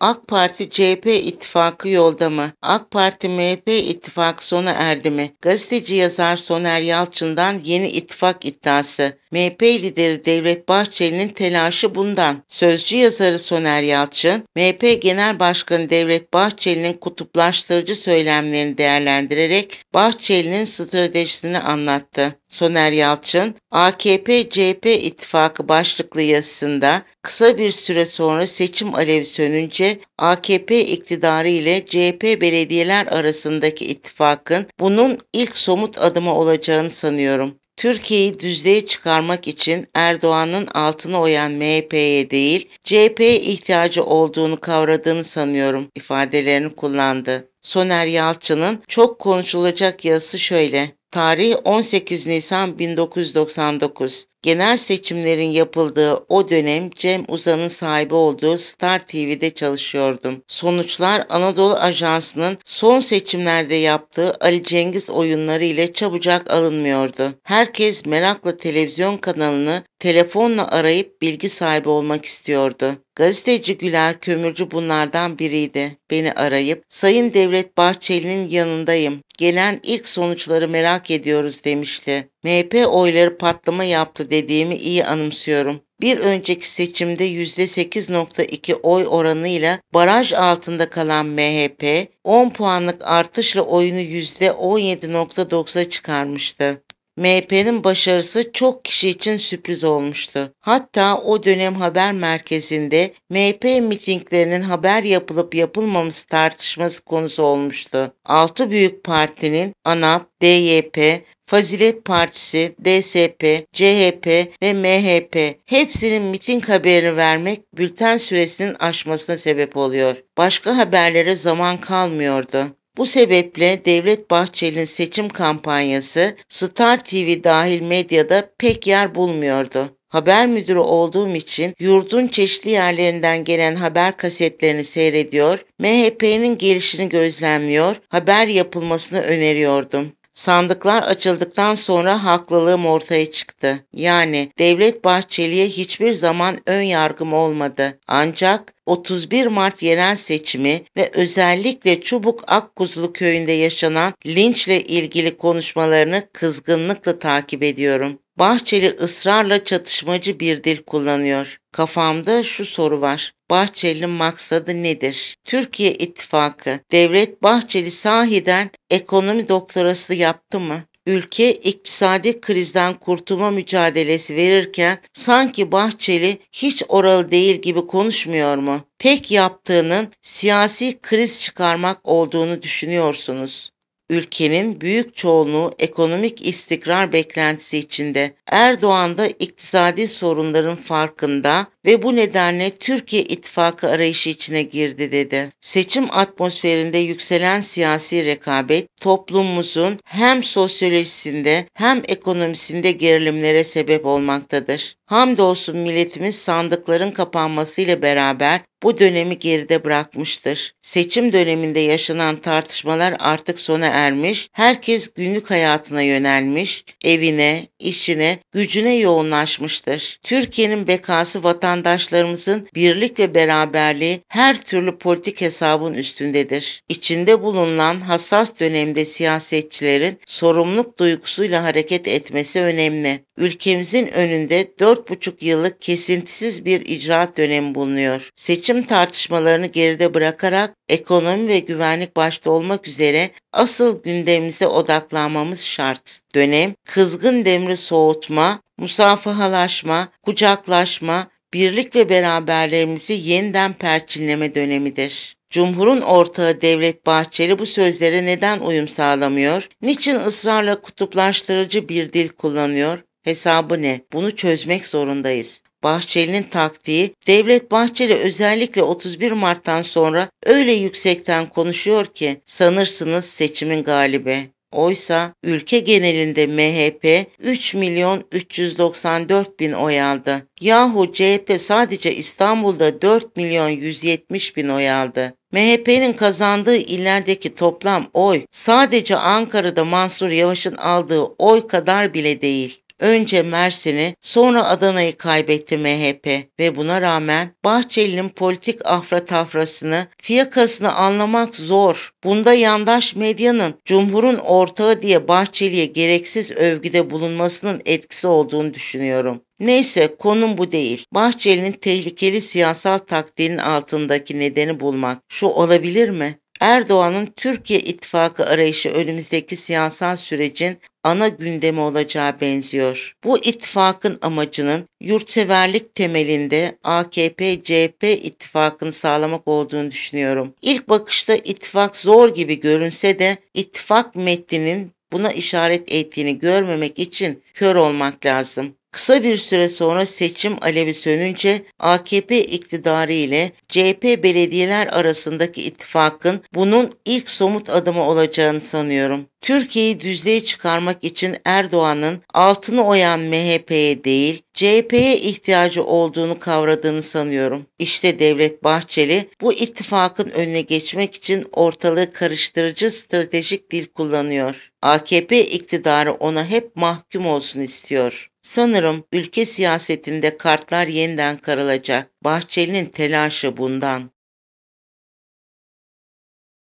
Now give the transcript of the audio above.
AK Parti CHP ittifakı yolda mı? AK Parti MHP ittifak sona erdi mi? Gazeteci yazar Soner Yalçın'dan yeni ittifak iddiası. MHP lideri Devlet Bahçeli'nin telaşı bundan. Sözcü yazarı Soner Yalçın, MHP Genel Başkanı Devlet Bahçeli'nin kutuplaştırıcı söylemlerini değerlendirerek Bahçeli'nin stratejisini anlattı. Soner Yalçın, AKP-CHP ittifakı başlıklı yazısında kısa bir süre sonra seçim alevi sönünce AKP iktidarı ile CHP belediyeler arasındaki ittifakın bunun ilk somut adımı olacağını sanıyorum. Türkiye'yi düzleye çıkarmak için Erdoğan'ın altına oyan MHP'ye değil, CHP'ye ihtiyacı olduğunu kavradığını sanıyorum ifadelerini kullandı. Soner Yalçın'ın çok konuşulacak yazısı şöyle. Tarih 18 Nisan 1999. Genel seçimlerin yapıldığı o dönem Cem Uzan'ın sahibi olduğu Star TV'de çalışıyordum. Sonuçlar Anadolu Ajansı'nın son seçimlerde yaptığı Ali Cengiz oyunları ile çabucak alınmıyordu. Herkes merakla televizyon kanalını telefonla arayıp bilgi sahibi olmak istiyordu. Gazeteci Güler Kömürcü bunlardan biriydi. Beni arayıp Sayın Devlet Bahçeli'nin yanındayım. Gelen ilk sonuçları merak ediyoruz demişti. MHP oyları patlama yaptı dediğimi iyi anımsıyorum. Bir önceki seçimde %8.2 oy oranıyla baraj altında kalan MHP 10 puanlık artışla oyunu %17.9'a çıkarmıştı. MHP'nin başarısı çok kişi için sürpriz olmuştu. Hatta o dönem haber merkezinde MHP mitinglerinin haber yapılıp yapılmaması tartışması konusu olmuştu. Altı büyük partinin ANAP, DYP, Fazilet Partisi, DSP, CHP ve MHP hepsinin miting haberini vermek bülten süresinin aşmasına sebep oluyor. Başka haberlere zaman kalmıyordu. Bu sebeple Devlet Bahçeli'nin seçim kampanyası Star TV dahil medyada pek yer bulmuyordu. Haber müdürü olduğum için yurdun çeşitli yerlerinden gelen haber kasetlerini seyrediyor, MHP'nin gelişini gözlemliyor, haber yapılmasını öneriyordum. Sandıklar açıldıktan sonra haklılığım ortaya çıktı. Yani Devlet Bahçeli'ye hiçbir zaman ön yargım olmadı. Ancak 31 Mart yerel seçimi ve özellikle Çubuk Akkuzlu köyünde yaşanan linçle ilgili konuşmalarını kızgınlıkla takip ediyorum. Bahçeli ısrarla çatışmacı bir dil kullanıyor. Kafamda şu soru var. Bahçeli'nin maksadı nedir? Türkiye İttifakı, Devlet Bahçeli sahiden ekonomi doktorası yaptı mı? Ülke iktisadi krizden kurtulma mücadelesi verirken sanki Bahçeli hiç oralı değil gibi konuşmuyor mu? Tek yaptığının siyasi kriz çıkarmak olduğunu düşünüyorsunuz. Ülkenin büyük çoğunluğu ekonomik istikrar beklentisi içinde. Erdoğan da iktisadi sorunların farkında ve bu nedenle Türkiye ittifakı arayışı içine girdi dedi. Seçim atmosferinde yükselen siyasi rekabet toplumumuzun hem sosyolojisinde hem ekonomisinde gerilimlere sebep olmaktadır. Hamdolsun milletimiz sandıkların kapanmasıyla beraber bu dönemi geride bırakmıştır. Seçim döneminde yaşanan tartışmalar artık sona ermiş, herkes günlük hayatına yönelmiş, evine, işine, gücüne yoğunlaşmıştır. Türkiye'nin bekası vatandaşlarımızın birlik ve beraberliği her türlü politik hesabın üstündedir. İçinde bulunan hassas dönemde siyasetçilerin sorumluluk duygusuyla hareket etmesi önemli. Ülkemizin önünde 4,5 yıllık kesintisiz bir icraat dönemi bulunuyor. Seçim tartışmalarını geride bırakarak ekonomi ve güvenlik başta olmak üzere asıl gündemimize odaklanmamız şart. Dönem kızgın demri soğutma, musafahalaşma, kucaklaşma, birlik ve beraberlerimizi yeniden perçinleme dönemidir. Cumhur'un ortağı Devlet Bahçeli bu sözlere neden uyum sağlamıyor? Niçin ısrarla kutuplaştırıcı bir dil kullanıyor? Hesabı ne? Bunu çözmek zorundayız. Bahçeli'nin taktiği Devlet Bahçeli özellikle 31 Mart'tan sonra öyle yüksekten konuşuyor ki sanırsınız seçimin galibi. Oysa ülke genelinde MHP 3 milyon 394 bin oy aldı. Yahu CHP sadece İstanbul'da 4 milyon 170 bin oy aldı. MHP'nin kazandığı illerdeki toplam oy sadece Ankara'da Mansur Yavaş'ın aldığı oy kadar bile değil. Önce Mersin'i, sonra Adana'yı kaybetti MHP ve buna rağmen Bahçeli'nin politik afra tafrasını, fiyakasını anlamak zor. Bunda yandaş medyanın Cumhur'un ortağı diye Bahçeli'ye gereksiz övgüde bulunmasının etkisi olduğunu düşünüyorum. Neyse konum bu değil. Bahçeli'nin tehlikeli siyasal taktiğinin altındaki nedeni bulmak. Şu olabilir mi? Erdoğan'ın Türkiye ittifakı arayışı önümüzdeki siyasal sürecin ana gündemi olacağı benziyor. Bu ittifakın amacının yurtseverlik temelinde AKP-CHP ittifakını sağlamak olduğunu düşünüyorum. İlk bakışta ittifak zor gibi görünse de ittifak metninin buna işaret ettiğini görmemek için kör olmak lazım. Kısa bir süre sonra seçim alevi sönünce AKP iktidarı ile CHP belediyeler arasındaki ittifakın bunun ilk somut adımı olacağını sanıyorum. Türkiye'yi düzlüğe çıkarmak için Erdoğan'ın altını oyan MHP'ye değil CHP'ye ihtiyacı olduğunu kavradığını sanıyorum. İşte Devlet Bahçeli bu ittifakın önüne geçmek için ortalığı karıştırıcı stratejik dil kullanıyor. AKP iktidarı ona hep mahkum olsun istiyor. Sanırım ülke siyasetinde kartlar yeniden karılacak. Bahçeli'nin telaşı bundan.